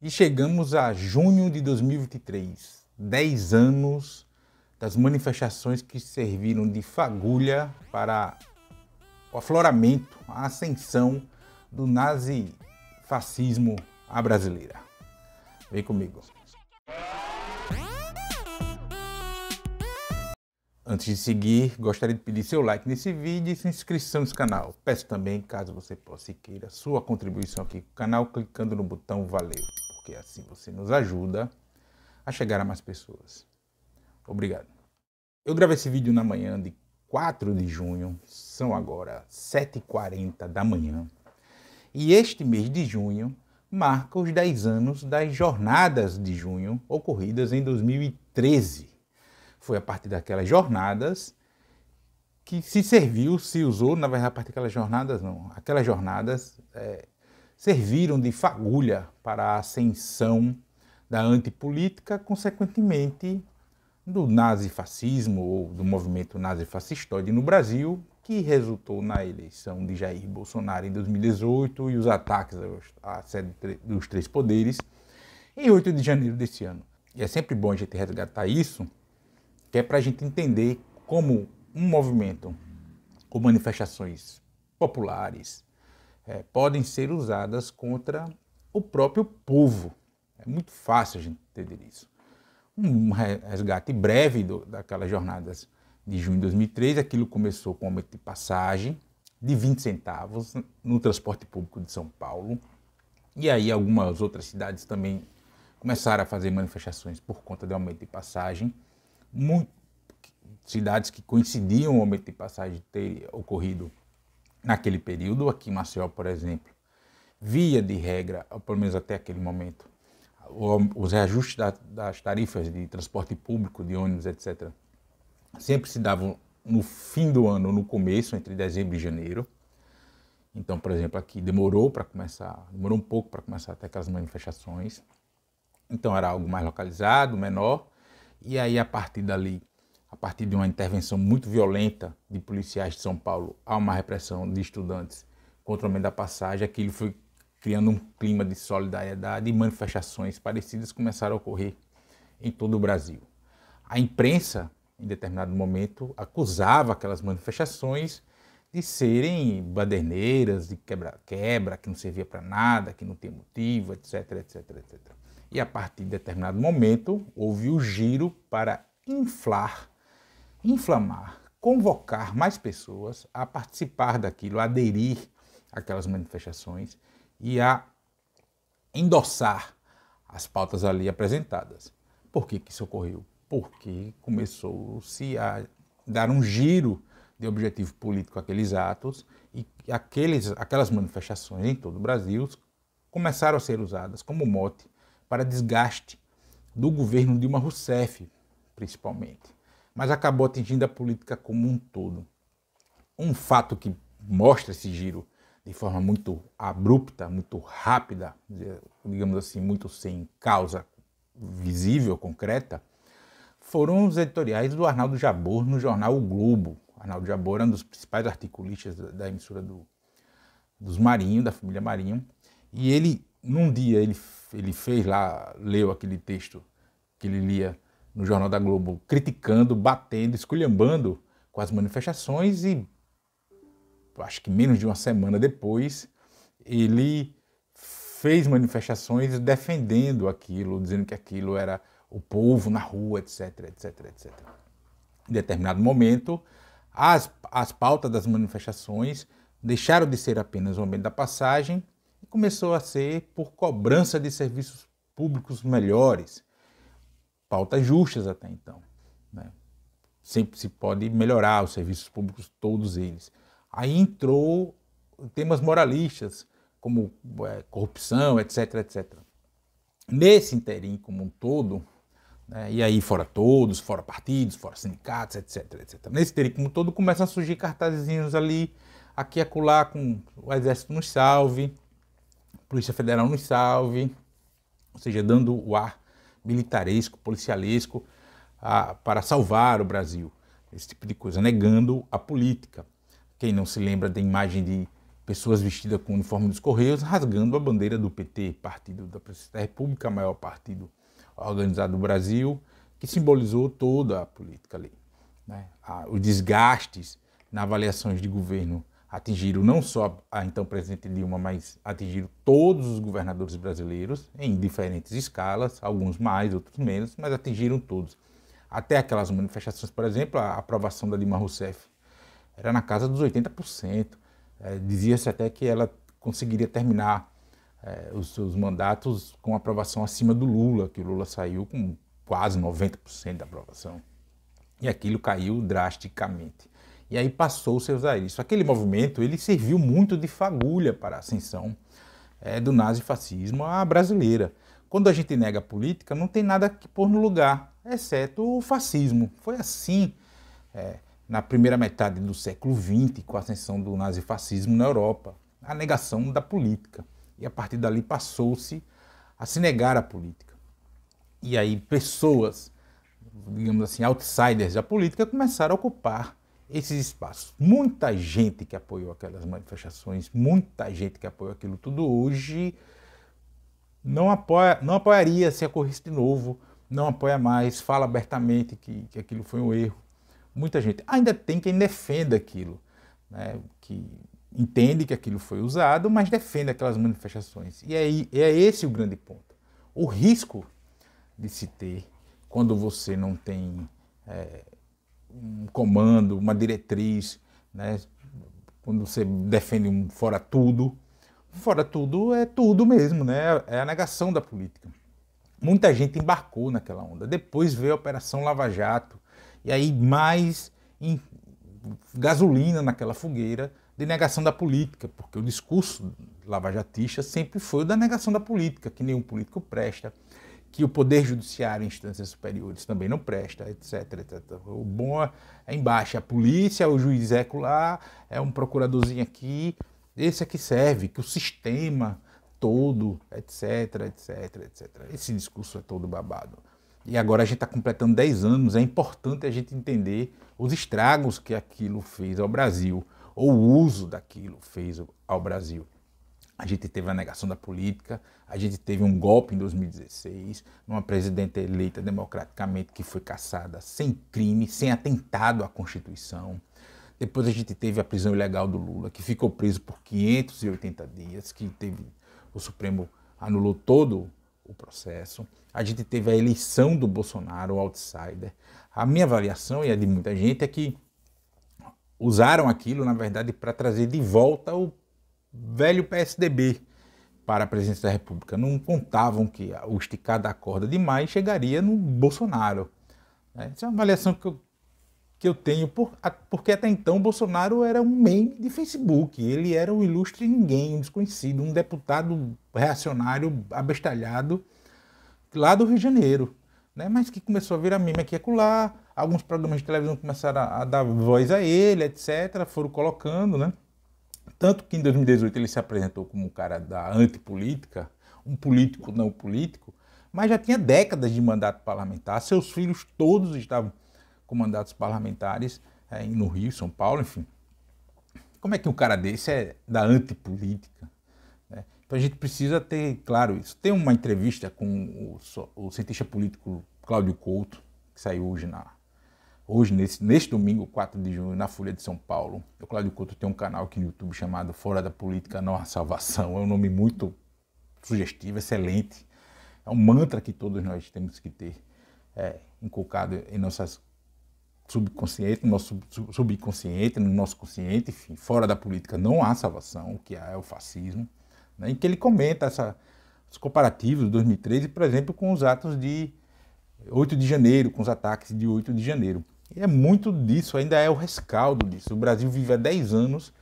E chegamos a junho de 2023, 10 anos das manifestações que serviram de fagulha para o afloramento, a ascensão do nazifascismo à brasileira. Vem comigo. Antes de seguir, gostaria de pedir seu like nesse vídeo e sua inscrição nesse canal. Peço também, caso você possa e queira, sua contribuição aqui com o canal, clicando no botão Valeu porque assim você nos ajuda a chegar a mais pessoas. Obrigado. Eu gravei esse vídeo na manhã de 4 de junho, são agora 7h40 da manhã. E este mês de junho marca os 10 anos das jornadas de junho ocorridas em 2013. Foi a partir daquelas jornadas que se serviu, se usou, na verdade, a partir daquelas jornadas não, aquelas jornadas é, serviram de fagulha para a ascensão da antipolítica, consequentemente do nazifascismo ou do movimento nazifascistoide no Brasil, que resultou na eleição de Jair Bolsonaro em 2018 e os ataques à sede dos três poderes em 8 de janeiro desse ano. E é sempre bom a gente resgatar isso, que é para a gente entender como um movimento com manifestações populares, é, podem ser usadas contra o próprio povo. É muito fácil a gente entender isso. Um resgate breve do, daquelas jornadas de junho de 2003, aquilo começou com aumento de passagem de 20 centavos no transporte público de São Paulo. E aí algumas outras cidades também começaram a fazer manifestações por conta do aumento de passagem. Muito, cidades que coincidiam o aumento de passagem ter ocorrido naquele período, aqui em Maceió, por exemplo, via de regra, pelo menos até aquele momento, os reajustes das tarifas de transporte público, de ônibus, etc., sempre se davam no fim do ano, no começo, entre dezembro e janeiro. Então, por exemplo, aqui demorou para começar, demorou um pouco para começar até aquelas manifestações. Então era algo mais localizado, menor. E aí, a partir dali, a partir de uma intervenção muito violenta de policiais de São Paulo, há uma repressão de estudantes contra o aumento da passagem. Aquilo foi criando um clima de solidariedade e manifestações parecidas começaram a ocorrer em todo o Brasil. A imprensa, em determinado momento, acusava aquelas manifestações de serem baderneiras, de quebra-quebra, que não servia para nada, que não tem motivo, etc, etc, etc. E a partir de determinado momento, houve o giro para inflar inflamar, convocar mais pessoas a participar daquilo, a aderir àquelas manifestações e a endossar as pautas ali apresentadas. Por que, que isso ocorreu? Porque começou-se a dar um giro de objetivo político àqueles atos e aqueles, aquelas manifestações em todo o Brasil começaram a ser usadas como mote para desgaste do governo Dilma Rousseff, principalmente mas acabou atingindo a política como um todo. Um fato que mostra esse giro de forma muito abrupta, muito rápida, digamos assim, muito sem causa visível, concreta, foram os editoriais do Arnaldo Jabor no jornal O Globo. Arnaldo Jabor era um dos principais articulistas da emissora do, dos Marinho, da família Marinho, e ele, num dia, ele, ele fez lá, leu aquele texto que ele lia no Jornal da Globo, criticando, batendo, esculhambando com as manifestações e acho que menos de uma semana depois ele fez manifestações defendendo aquilo, dizendo que aquilo era o povo na rua, etc, etc, etc. Em determinado momento, as, as pautas das manifestações deixaram de ser apenas o momento da passagem e começou a ser por cobrança de serviços públicos melhores, pautas justas até então. Né? Sempre se pode melhorar os serviços públicos, todos eles. Aí entrou temas moralistas, como é, corrupção, etc, etc. Nesse interim como um todo, né, e aí fora todos, fora partidos, fora sindicatos, etc, etc. Nesse interim como um todo começam a surgir cartazinhos ali, aqui e acolá, com o Exército nos salve, Polícia Federal nos salve, ou seja, dando o ar militaresco, policialesco a, para salvar o Brasil, esse tipo de coisa, negando a política. Quem não se lembra da imagem de pessoas vestidas com o uniforme dos Correios rasgando a bandeira do PT, Partido da Presidência da República, maior partido organizado do Brasil, que simbolizou toda a política ali. Né? os desgastes na avaliações de governo atingiram não só a então presidente Dilma, mas atingiram todos os governadores brasileiros em diferentes escalas, alguns mais, outros menos, mas atingiram todos. Até aquelas manifestações, por exemplo, a aprovação da Dilma Rousseff era na casa dos 80%. É, Dizia-se até que ela conseguiria terminar é, os seus mandatos com aprovação acima do Lula, que o Lula saiu com quase 90% da aprovação. E aquilo caiu drasticamente e aí passou-se a usar isso. Aquele movimento ele serviu muito de fagulha para a ascensão é, do nazifascismo à brasileira. Quando a gente nega a política, não tem nada que pôr no lugar, exceto o fascismo. Foi assim é, na primeira metade do século XX, com a ascensão do nazifascismo na Europa, a negação da política. E a partir dali passou-se a se negar a política. E aí pessoas, digamos assim, outsiders da política começaram a ocupar esses espaços. Muita gente que apoiou aquelas manifestações, muita gente que apoiou aquilo tudo hoje não, apoia, não apoiaria se ocorresse de novo, não apoia mais, fala abertamente que, que aquilo foi um erro. Muita gente. Ainda tem quem defenda aquilo, né, que entende que aquilo foi usado, mas defende aquelas manifestações. E aí é, é esse o grande ponto. O risco de se ter quando você não tem. É, um comando, uma diretriz, né? quando você defende um fora tudo, fora tudo é tudo mesmo, né? é a negação da política. Muita gente embarcou naquela onda. Depois veio a Operação Lava Jato, e aí mais em, gasolina naquela fogueira de negação da política, porque o discurso lavajatista sempre foi o da negação da política, que nenhum político presta, que o Poder Judiciário em instâncias superiores também não presta, etc. etc. O bom é, é embaixo, é a polícia, o juiz é lá, é um procuradorzinho aqui, esse é que serve, que o sistema todo, etc, etc, etc. Esse discurso é todo babado. E agora a gente está completando 10 anos, é importante a gente entender os estragos que aquilo fez ao Brasil, ou o uso daquilo fez ao Brasil. A gente teve a negação da política, a gente teve um golpe em 2016, uma presidenta eleita democraticamente que foi caçada sem crime, sem atentado à Constituição. Depois a gente teve a prisão ilegal do Lula, que ficou preso por 580 dias, que teve o Supremo anulou todo o processo. A gente teve a eleição do Bolsonaro, o outsider. A minha avaliação e a de muita gente é que usaram aquilo, na verdade, para trazer de volta o velho PSDB para a presidência da República. Não contavam que o esticar da corda demais chegaria no Bolsonaro. Essa né? é uma avaliação que eu, que eu tenho, por, porque até então Bolsonaro era um meme de Facebook. Ele era um ilustre ninguém, um desconhecido, um deputado reacionário abestalhado lá do Rio de Janeiro. Né? Mas que começou a virar meme aqui e acolá. Alguns programas de televisão começaram a, a dar voz a ele, etc. Foram colocando, né? Tanto que em 2018 ele se apresentou como um cara da antipolítica, um político não político, mas já tinha décadas de mandato parlamentar, seus filhos todos estavam com mandatos parlamentares é, no Rio, São Paulo, enfim. Como é que um cara desse é da antipolítica? Né? Então a gente precisa ter claro isso. Tem uma entrevista com o, o cientista político Cláudio Couto, que saiu hoje na Hoje, nesse, neste domingo, 4 de junho, na Folha de São Paulo, o Cláudio Couto tem um canal aqui no YouTube chamado Fora da Política, Não Há Salvação. É um nome muito sugestivo, excelente. É um mantra que todos nós temos que ter é, inculcado em nossas subconsciente, no nosso subconsciente, no nosso consciente, enfim, fora da política não há salvação, o que há é o fascismo, né, em que ele comenta essa, os comparativos de 2013, por exemplo, com os atos de 8 de janeiro, com os ataques de 8 de janeiro. E é muito disso, ainda é o rescaldo disso. O Brasil vive há 10 anos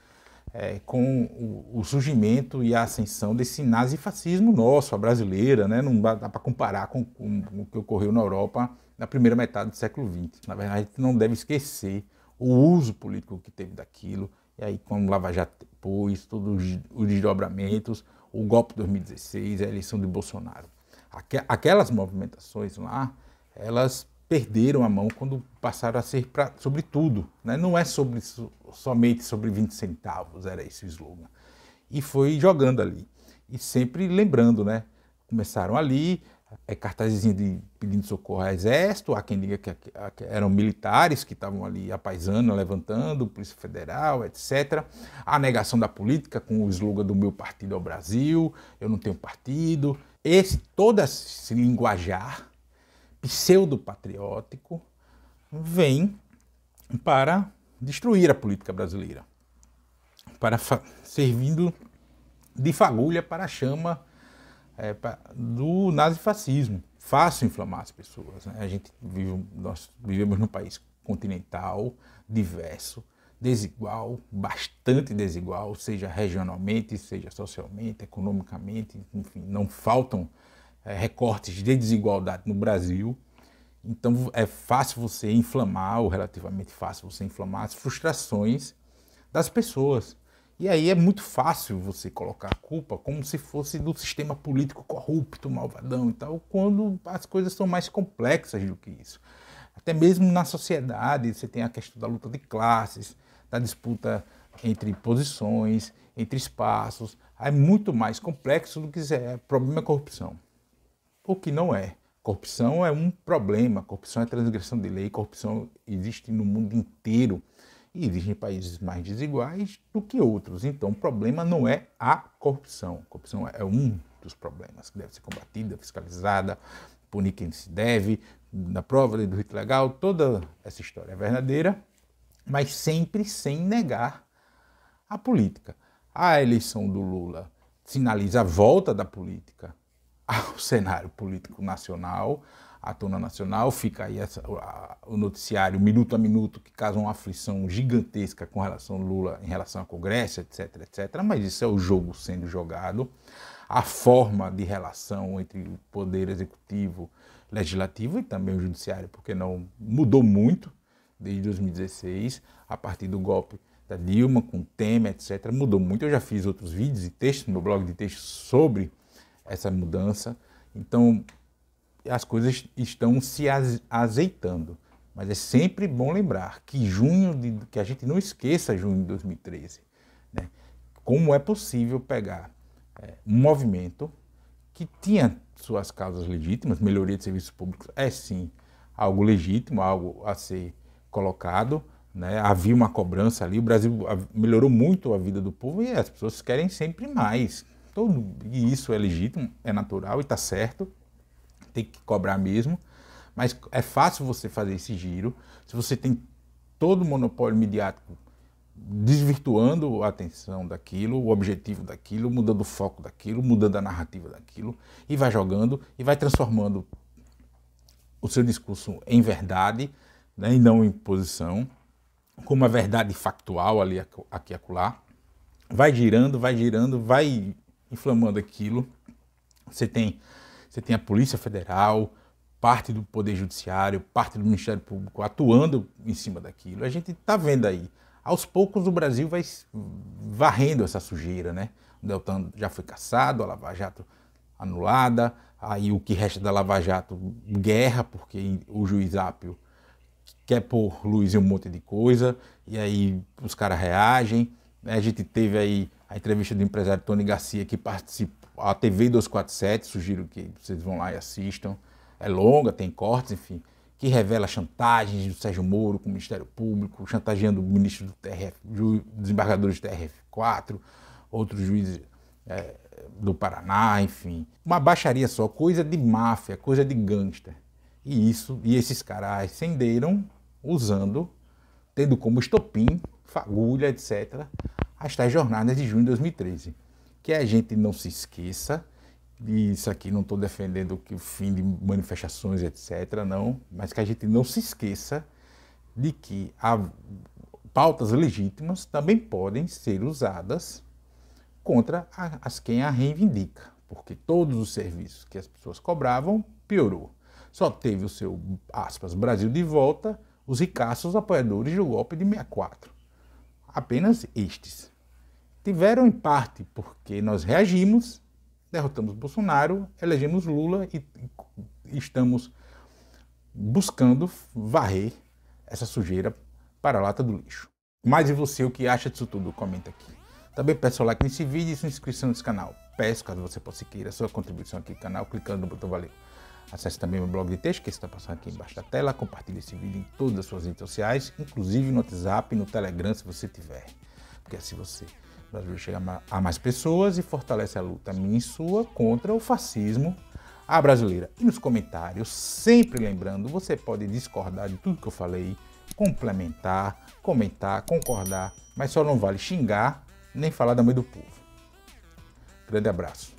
é, com o, o, surgimento e a ascensão desse nazifascismo nosso, a brasileira, né? não dá, dá para comparar com, com, com, o que ocorreu na Europa na primeira metade do século XX. Na verdade, a gente não deve esquecer o uso político que teve daquilo, e aí como Lava Jato depois, todos os, os desdobramentos, o golpe de 2016, a eleição de Bolsonaro. aquelas movimentações lá, elas perderam a mão quando passaram a ser pra, sobre tudo. Né? Não é sobre, somente sobre 20 centavos, era esse o slogan. E foi jogando ali. E sempre lembrando, né? Começaram ali, é, cartazinho de pedindo socorro ao exército, há quem diga que, que, eram militares que estavam ali apaisando, levantando, Polícia Federal, etc. A negação da política com o slogan do meu partido ao é Brasil, eu não tenho partido. Esse, todo esse linguajar pseudo-patriótico vem para destruir a política brasileira, para servindo de fagulha para a chama é, eh, pra, do nazifascismo. Fácil inflamar as pessoas. Né? A gente vive, nós vivemos num país continental, diverso, desigual, bastante desigual, seja regionalmente, seja socialmente, economicamente, enfim, não faltam é, recortes de desigualdade no Brasil. Então é fácil você inflamar, ou relativamente fácil você inflamar as frustrações das pessoas. E aí é muito fácil você colocar a culpa como se fosse do sistema político corrupto, malvadão e tal, quando as coisas são mais complexas do que isso. Até mesmo na sociedade, você tem a questão da luta de classes, da disputa entre posições, entre espaços. É muito mais complexo do que é problema é corrupção ou que não é. Corrupção é um problema, corrupção é transgressão de lei, corrupção existe no mundo inteiro e existe em países mais desiguais do que outros. Então, o problema não é a corrupção. A corrupção é um dos problemas que deve ser combatida, fiscalizada, punir quem se deve, na prova do rito legal, toda essa história é verdadeira, mas sempre sem negar a política. A eleição do Lula sinaliza a volta da política ao cenário político nacional, à tona nacional. Fica aí essa, a, o noticiário minuto a minuto que causa uma aflição gigantesca com relação ao Lula, em relação ao Congresso, etc, etc. Mas isso é o jogo sendo jogado. A forma de relação entre o poder executivo, legislativo e também o judiciário, porque não mudou muito desde 2016, a partir do golpe da Dilma, com Temer, etc. Mudou muito. Eu já fiz outros vídeos e textos no meu blog de textos sobre essa mudança. Então, as coisas estão se azeitando. Mas é sempre bom lembrar que junho, de, que a gente não esqueça junho de 2013. Né? Como é possível pegar é, um movimento que tinha suas causas legítimas, melhoria de serviços públicos é sim algo legítimo, algo a ser colocado. Né? Havia uma cobrança ali, o Brasil melhorou muito a vida do povo e as pessoas querem sempre mais. Todo, e isso é legítimo, é natural e está certo, tem que cobrar mesmo. Mas é fácil você fazer esse giro se você tem todo o monopólio midiático desvirtuando a atenção daquilo, o objetivo daquilo, mudando o foco daquilo, mudando a narrativa daquilo, e vai jogando e vai transformando o seu discurso em verdade né, e não em posição, com uma verdade factual ali aqui acolá. Vai girando, vai girando, vai inflamando aquilo. Você tem, você tem a Polícia Federal, parte do Poder Judiciário, parte do Ministério Público atuando em cima daquilo. A gente está vendo aí. Aos poucos o Brasil vai varrendo essa sujeira, né? O Deltan já foi caçado, a Lava Jato anulada, aí o que resta da Lava Jato, guerra, porque o juiz Ápio quer pôr luz em um monte de coisa, e aí os caras reagem. A gente teve aí a entrevista do empresário Tony Garcia, que participou, a TV 247, sugiro que vocês vão lá e assistam, é longa, tem cortes, enfim, que revela chantagens do Sérgio Moro com o Ministério Público, chantageando o ministro do TRF, desembargador do TRF4, outros juízes é, do Paraná, enfim. Uma baixaria só, coisa de máfia, coisa de gangster. E isso, e esses caras acenderam usando, tendo como estopim, fagulha, etc., as tais jornadas de junho de 2013. Que a gente não se esqueça, e isso aqui não estou defendendo que o fim de manifestações, etc., não, mas que a gente não se esqueça de que a, pautas legítimas também podem ser usadas contra a, as quem a reivindica, porque todos os serviços que as pessoas cobravam piorou. Só teve o seu, aspas, Brasil de volta, os ricaços apoiadores do golpe de 64 apenas estes. Tiveram em parte porque nós reagimos, derrotamos Bolsonaro, elegemos Lula e estamos buscando varrer essa sujeira para a lata do lixo. Mas e você, o que acha disso tudo? Comenta aqui. Também peço o like nesse vídeo e sua inscrição nesse canal. Peço, caso você possa queira, sua contribuição aqui no canal, clicando no botão valeu. Acesse também meu blog de texto, que está passando aqui embaixo da tela. Compartilhe esse vídeo em todas as suas redes sociais, inclusive no WhatsApp e no Telegram, se você tiver. Porque assim você nos chegar a mais pessoas e fortalece a luta minha e sua contra o fascismo à brasileira. E nos comentários, sempre lembrando, você pode discordar de tudo que eu falei, complementar, comentar, concordar, mas só não vale xingar nem falar da mãe do povo. Grande abraço.